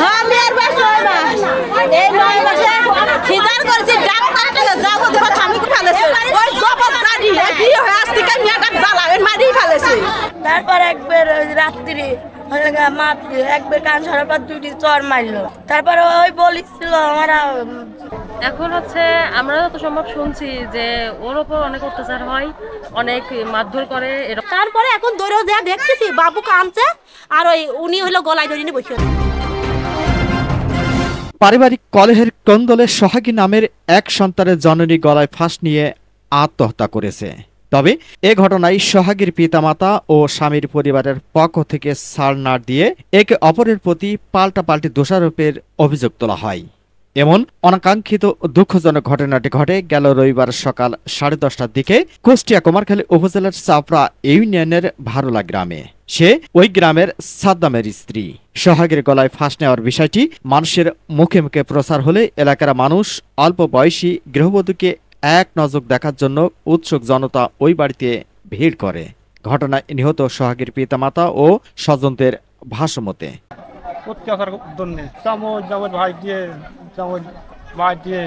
হ্যাঁ, তারপর একবার রাত্রি একবার চর মারলো তারপর ওই বলিছিল এখন হচ্ছে আমরা তো সম্ভব শুনছি যে ওর ওপর অনেক অত্যাচার হয় অনেক মারধর করে তারপরে এখন দৌড়ে দেখতেছি বাবু কানছে আর ওই উনি হলো গলায় ধরিনি বসে পারিবারিক কলহের কন্দলে সোহাগী নামের এক সন্তানের জননী গলায় ফাঁস নিয়ে আত্মহত্যা করেছে তবে এ ঘটনায় সোহাগীর পিতামাতা ও স্বামীর পরিবারের পক্ষ থেকে সার দিয়ে একে অপরের প্রতি পাল্টাপাল্টি দোষারোপের অভিযোগ তোলা হয় এমন অনাকাঙ্ক্ষিত দুঃখজনক ঘটনাটি ঘটে গেল রবিবার সকাল সাড়ে দশটার দিকে কুষ্টিয়া কুমারখালী উপজেলার চাপড়া ইউনিয়নের ভারুলা গ্রামে সে ওই গ্রামের সাদ্দামের স্ত্রী সোহাগের গলায় ফাঁস নেওয়ার বিষয়টি মানুষের মুখে মুখে প্রচার হলে এলাকার মানুষ অল্প বয়সী গৃহবধূকে এক নজর দেখার জন্য উৎসুক জনতা ওই বাড়িতে ভিড় করে ঘটনায় নিহত সোহাগের পিতামাতা ও স্বজনদের ভাষ্যমতে অত্যাচার জন্য চামচ চামচ ভাই দিয়ে চামচ ভাই দিয়ে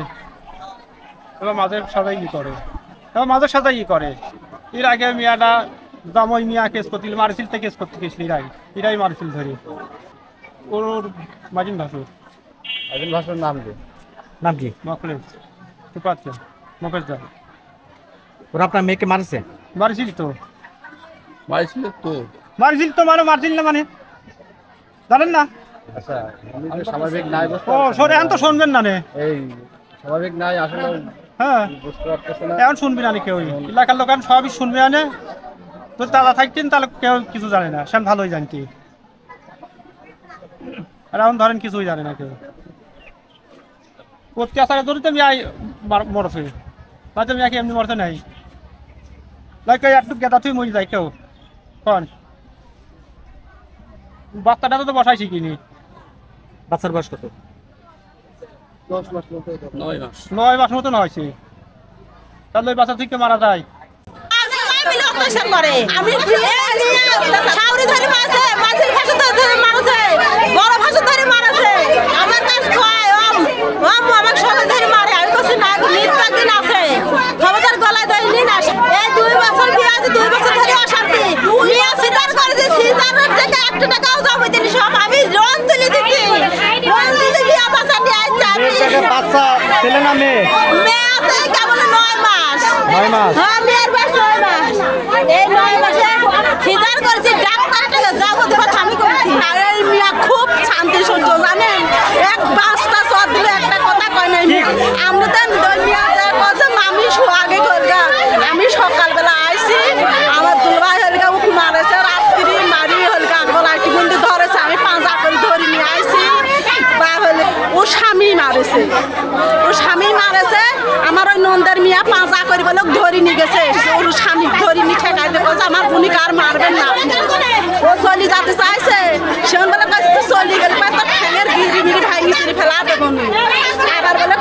এবার মাঝে সাদাই ই করে এবার মাঝে সাদাই ই করে এর আগে মিয়াটা জামই মিয়া কেস করছিল মারিছিল কেস করতে গেছিল এরাই এরাই মারিছিল ধরে ওর মাজিন ভাসুর মাজিন ভাসুর নাম কি নাম কি মকলেজ মকেশ দা ওরা আপনার মেয়েকে মারছে মারিছিল তো মারিছিল তো মারিছিল তো মানে মারছিল না মানে জানেন না আচ্ছা, তো শুনবেন না নে হ্যাঁ শুনবি না কেউ যদি থাকতেন তাহলে কেউ কিছু জানে না সেন ভালোই জানতি ধরেন কিছুই জানে না কেউ অত্যাচারে ধরিতে আমি আই মরছে হয়তো এমনি মরছে নাই লাইক গেদা তুই মরি যায় কেউ কন বাচ্চাটা তো বসাইছি কিনি বাচ্চার বয়স কত নয় মাস মতো নয় সে তাহলে বাচ্চা থেকে মারা যায় আচ্ছা, আমার কাজ না মেয়ে মেয়ে আছে নয় মাস নয় মাস হ্যাঁ ওর স্বামী মারেছে আমার ওই নন্দের মিয়া পাঁজা করে লোক ধরি নিয়ে গেছে ওর স্বামী ধরি নিয়ে ঠেকাই দেবো আমার ভূমিকা আর মারবেন না ও চলি যাতে চাইছে সেখান বলে চলি গেলে তো ঠ্যাঙের গিরি মিরি ভাঙি ফেলা দেবো আবার বলে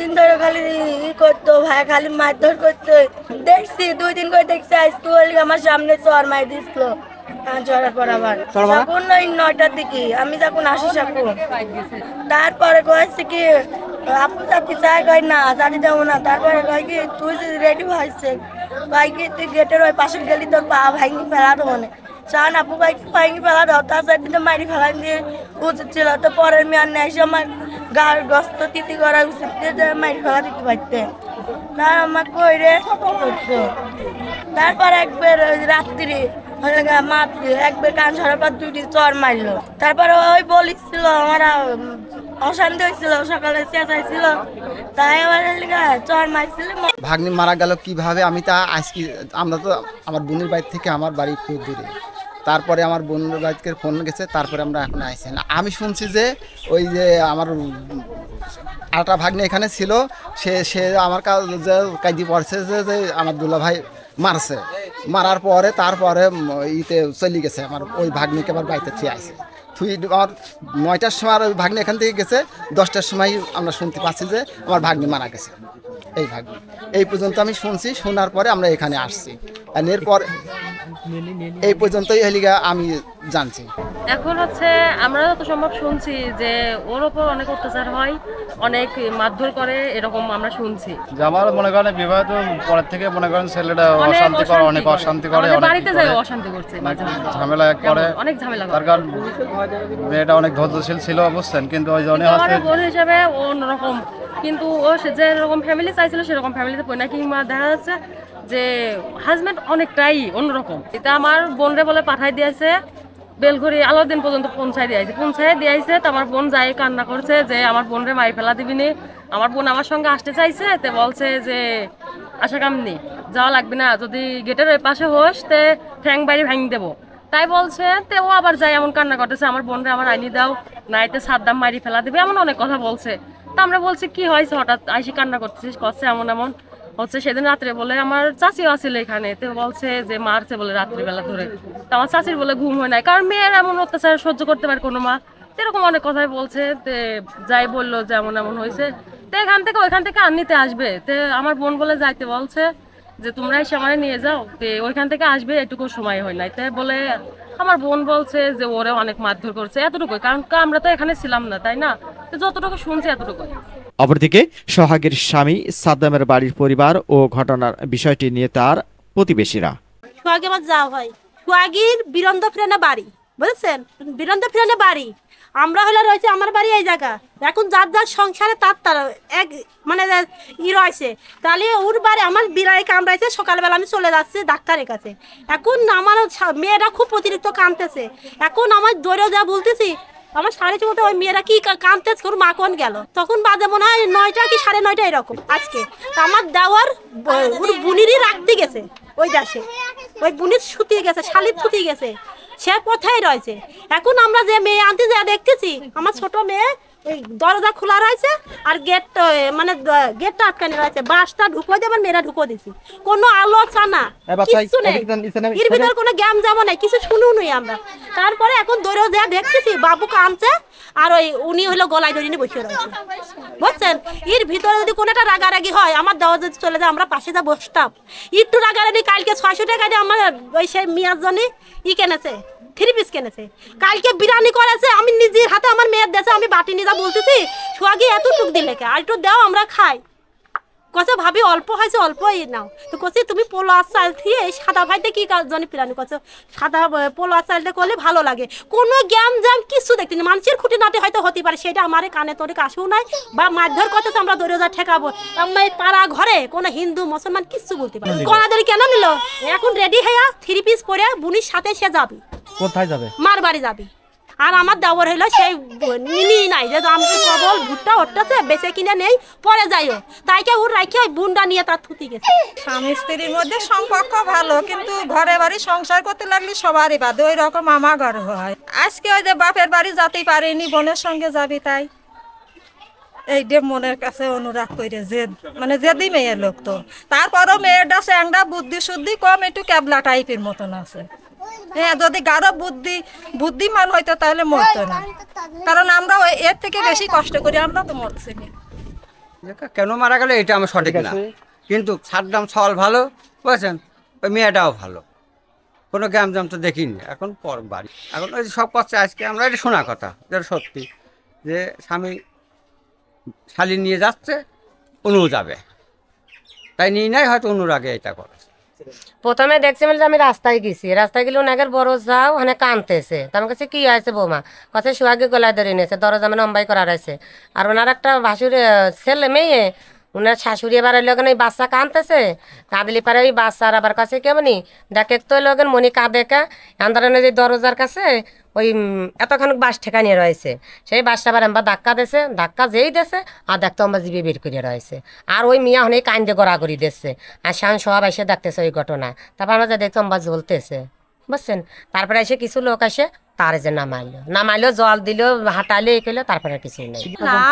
দিন ধরে খালি ই করতো ভাই খালি মারধর করতো দেখছি দুই দিন করে দেখছি আজকে বলি আমার সামনে চর মাই দিছিল ঝরার হ্যাঁ, পর আবার তখন মানে? ওই নয়টার দিকে আমি যখন আসি সাকুন তারপরে কয়েছি কি আপু চাপি চাই কয় না জানি দেবো না তারপরে কয় কি তুই রেডি হয়েছে কয় কি তুই গেটের ওই পাশে গেলি তোর পা ভাঙি ফেলা দেবো না চান আপু ভাই ভাঙি ফেলা দাও তার সাইড মারি ফেলা দিয়ে উচিত তো পরের মেয়ার নেয় আমার গার গস্ত তিতি করা উচিত মাইর ফেলা দিতে পারতে তার আমার কইরে করতো তারপর একবার রাত্রি মাপ একবার কান সরার পর দুটি চর মারলো তারপর ওই বলিছিল আমার অশান্তি হয়েছিল সকালে চেঁচাইছিল তাই আমার চর মারছিল ভাগ্নি মারা গেল কিভাবে আমি তা আজকে আমরা তো আমার বোনের বাড়ি থেকে আমার বাড়ি খুব দূরে তারপরে আমার বোনের বাড়িতে ফোন গেছে তারপরে আমরা এখন আইসি আমি শুনছি যে ওই যে আমার আটা ভাগ্নে এখানে ছিল সে সে আমার কাজ যে কাজি পড়ছে যে যে আমার দুলা ভাই মারছে মারার পরে তারপরে ইতে চলে গেছে আমার ওই ভাগ্নিকে আমার বাড়িতে চেয়ে আসে থুই আমার নয়টার সময় আর ওই ভাগ্নি এখান থেকে গেছে দশটার সময় আমরা শুনতে পাচ্ছি যে আমার ভাগ্নি মারা গেছে এই ভাগ্নি এই পর্যন্ত আমি শুনছি শোনার পরে আমরা এখানে আসছি আর এরপর এই পর্যন্তই হলিগা আমি জানছি এখন হচ্ছে আমরা তো সম্ভব শুনছি যে ওর ওপর অনেক অত্যাচার হয় অনেক মারধর করে এরকম আমরা শুনছি আমার মনে করেন বিবাহ তো পরের থেকে মনে করেন ছেলেটা অশান্তি করে অনেক অশান্তি করে বাড়িতে যায় অশান্তি করছে ঝামেলা করে অনেক ঝামেলা তার কারণ মেয়েটা অনেক ধৈর্যশীল ছিল অবস্থান কিন্তু ওই জন্য বোন হিসাবে অন্যরকম কিন্তু ও যে যেরকম ফ্যামিলি চাইছিল সেরকম ফ্যামিলিতে পড়ে না কিংবা দেখা যাচ্ছে যে হাজব্যান্ড অনেকটাই অন্যরকম এটা আমার বোনরে বলে পাঠাই দিয়েছে বেলঘড়ি দিন পর্যন্ত পৌঁছায় দিয়েছে পৌঁছায় দিয়েছে তো আমার বোন যাই কান্না করছে যে আমার বোনরে মাই ফেলা দিবিনি আমার বোন আমার সঙ্গে আসতে চাইছে তে বলছে যে আশা কামনি যাওয়া লাগবে না যদি গেটের ওই পাশে হোস তে ঠ্যাং বাড়ি ভাঙি দেবো তাই বলছে তে ও আবার যায় এমন কান্না করতেছে আমার বোনরে আমার আইনি দাও নাইতে দাম মারি ফেলা দেবে এমন অনেক কথা বলছে তা আমরা বলছি কি হয়েছে হঠাৎ আইসি কান্না করতেছিস করছে এমন এমন হচ্ছে সেদিন রাত্রে বলে আমার চাচিও আছিল এখানে তো বলছে যে মারছে বলে রাত্রিবেলা ধরে তো আমার চাচির বলে ঘুম হয় নাই কারণ মেয়ের এমন অত্যাচার সহ্য করতে পারে কোনো মা এরকম অনেক কথাই বলছে যাই বললো যে এমন এমন হয়েছে তো এখান থেকে ওইখান থেকে আর নিতে আসবে তো আমার বোন বলে যাইতে বলছে যে তোমরা এসে আমার নিয়ে যাও তো ওইখান থেকে আসবে এটুকু সময় হয় নাই তাই বলে আমার বোন বলছে যে ওরে অনেক মারধর করছে এতটুকুই কারণ আমরা তো এখানে ছিলাম না তাই না যতটুকু শুনছি এতটুকু অপরদিকে সোহাগের স্বামী সাদ্দামের বাড়ির পরিবার ও ঘটনার বিষয়টি নিয়ে তার প্রতিবেশীরা সোহাগ আমার যাওয়া হয় সোহাগীর বীরন্দ ফিরানা বাড়ি বুঝেছেন বীরন্দ ফিরানা বাড়ি আমরা হলে রয়েছে আমার বাড়ি এই জায়গা এখন যার যার সংসারে তার তার এক মানে ই রয়েছে তাহলে ওর বাড়ি আমার বিড়াই কামড়াইছে সকালবেলা আমি চলে যাচ্ছি ডাক্তারের কাছে এখন আমার মেয়েরা খুব অতিরিক্ত কামতেছে এখন আমার দৌড়েও যা বলতেছি আমার সাড়ে ছটা ওই মেয়েরা কি কাঁদতে ওর মা কোন গেল তখন বাজে মনে হয় নয়টা কি সাড়ে নয়টা এরকম আজকে আমার দেওয়ার ওর বুনিরই রাখতে গেছে ওই দাসে ওই বুনির ছুটিয়ে গেছে শালির ছুটিয়ে গেছে সে কোথায় রয়েছে এখন আমরা যে মেয়ে আনতে যা দেখতেছি আমার ছোট মেয়ে দরজা খোলা রয়েছে আর গেট মানে গেটটা আটকানো রয়েছে বাসটা ঢুকো যাবেন মেয়েরা ঢুকো দিছি কোনো ছানা কিছু নেই এর ভিতরে কোনো গ্যাম যাবো নাই কিছু শুনু নই আমরা তারপরে এখন দৌড়ে যা দেখতেছি বাবু কামছে আর ওই উনি হলো গলায় ধরে নিয়ে বসে রয়েছে বুঝছেন এর ভিতরে যদি কোনো একটা রাগারাগি হয় আমার দেওয়া যদি চলে যায় আমরা পাশে যা বসতাম একটু রাগারাগি কালকে ছয়শো টাকা দিয়ে আমার ওই সেই মিয়ার জন্যে ই কেনেছে থ্রি পিস কেনেছে কালকে বিরিয়ানি করেছে আমি নিজের হাতে আমার মেয়ের দেশে আমি বাটি নিয়ে যা বলতেছি সোয়াগে এতটুক দিলে কে আলটু দাও আমরা খাই কছে ভাবি অল্প হয়েছে অল্পই নাও তো কছে তুমি পোলো আর চাল দিয়ে সাদা ভাইতে কি জনে পিরানি করছো সাদা পোলো আর চালটা করলে ভালো লাগে কোনো গ্যাম জ্যাম কিছু দেখতে না মানুষের খুঁটিনাটি হয়তো হতে পারে সেটা আমার কানে তোর কাছেও নাই বা মারধর করতেছে আমরা যা ঠেকাবো আমার পাড়া ঘরে কোনো হিন্দু মুসলমান কিছু বলতে পারে কনাদের কেন নিল এখন রেডি হইয়া থ্রি পিস পরে বুনির সাথে সে যাবি কোথায় যাবে মার বাড়ি যাবি আর আমার দেওয়ার হইলো সেই মিলি নাই যে আমি কবল ভুট্টা হট্টাছে বেঁচে কিনে নেই পরে যাইও তাইকে ওর রাখি ওই বুনটা নিয়ে তার থুতি গেছে স্বামী স্ত্রীর মধ্যে সম্পর্ক ভালো কিন্তু ঘরে বাড়ি সংসার করতে লাগলে সবারই বাদে ওই রকম আমার ঘর হয় আজকে ওই যে বাপের বাড়ি যাতেই পারিনি বোনের সঙ্গে যাবি তাই এই দেব মনের কাছে অনুরাগ করে জেদ মানে জেদি মেয়ের লোক তো তারপরও মেয়েটা স্যাংরা বুদ্ধি শুদ্ধি কম একটু ক্যাবলা টাইপের মতন আছে হ্যাঁ যদি গাঢ় বুদ্ধি বুদ্ধিমান হইতো তাহলে মরতো না কারণ আমরা এর থেকে বেশি কষ্ট করি আমরা তো মরছি না কেন মারা গেল এটা আমার সঠিক না কিন্তু সাদ্দাম সল ভালো বুঝছেন ওই মেয়েটাও ভালো কোনো গ্যাম জ্যাম তো দেখিনি এখন পর বাড়ি এখন ওই সব কথা আজকে আমরা এটা শোনা কথা যেটা সত্যি যে স্বামী শালি নিয়ে যাচ্ছে অনু যাবে তাই নিয়ে নাই হয়তো অনুর আগে এটা করেছে প্রথমে দেখছি বলছে আমি রাস্তায় গেছি রাস্তায় গেলে ওনাকে বড় যাও ওখানে কানতেছে তো আমার কাছে কি আছে বৌমা কথা সোহাগে গলায় ধরে নিয়েছে দরজা মানে অম্বাই করার আছে আর ওনার একটা ভাসুর ছেলে মেয়ে উনার শাশুড়ি এবার লগেন ওই বাচ্চা কাঁদতেছে কাঁদলি পারে ওই বাচ্চার আবার কাছে কেমনি দেখে তো লগেন মনি কাঁদে কা আন্দারানের যে দরজার কাছে ওই এতক্ষণ বাস ঠেকা নিয়ে রয়েছে সেই বাসটা আবার আমরা ধাক্কা দেছে ধাক্কা যেই দেছে আর দেখতো আমরা জিবে বের করে রয়েছে আর ওই মিয়া অনেক কান্দে গড়াগড়ি দিচ্ছে আর শান সব এসে দেখতেছে ওই ঘটনা তারপর আমরা যা দেখতো আমরা জ্বলতেছে বুঝছেন তারপরে এসে কিছু লোক আসে তার যে নামাইলো নামাইলো জল দিল হাঁটালে এ করলো তারপরে কিছু নেই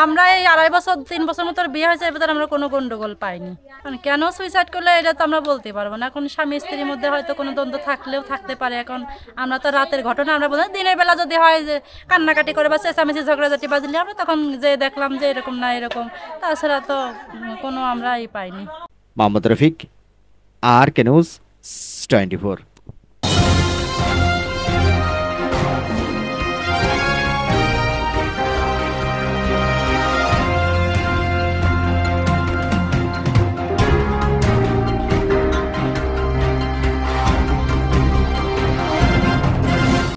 আমরা এই আড়াই বছর তিন বছর মতো বিয়ে হয়েছে এবার আমরা কোনো গন্ডগোল পাইনি কারণ কেন সুইসাইড করলে এটা তো আমরা বলতে পারবো না এখন স্বামী স্ত্রীর মধ্যে হয়তো কোনো দ্বন্দ্ব থাকলেও থাকতে পারে এখন আমরা তো রাতের ঘটনা আমরা বলতে দিনের বেলা যদি হয় যে কান্নাকাটি করে বা চেঁচামেচি ঝগড়াঝাটি বাজলে আমরা তখন যে দেখলাম যে এরকম না এরকম তাছাড়া তো কোনো আমরা ই পাইনি Mohammad Rafiq R K news twenty four